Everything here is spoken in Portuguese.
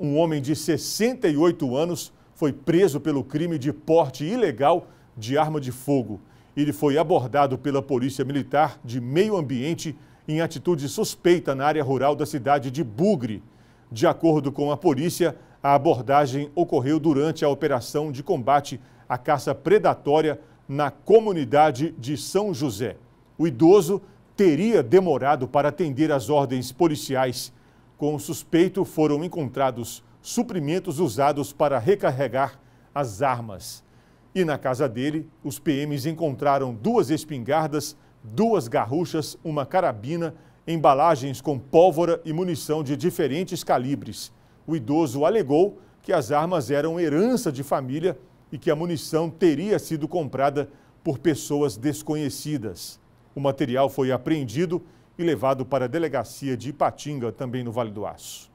Um homem de 68 anos foi preso pelo crime de porte ilegal de arma de fogo. Ele foi abordado pela Polícia Militar de Meio Ambiente em atitude suspeita na área rural da cidade de Bugre. De acordo com a polícia, a abordagem ocorreu durante a operação de combate à caça predatória na comunidade de São José. O idoso teria demorado para atender às ordens policiais. Com o suspeito foram encontrados suprimentos usados para recarregar as armas. E na casa dele, os PMs encontraram duas espingardas, duas garruchas, uma carabina, embalagens com pólvora e munição de diferentes calibres. O idoso alegou que as armas eram herança de família e que a munição teria sido comprada por pessoas desconhecidas. O material foi apreendido e levado para a delegacia de Ipatinga, também no Vale do Aço.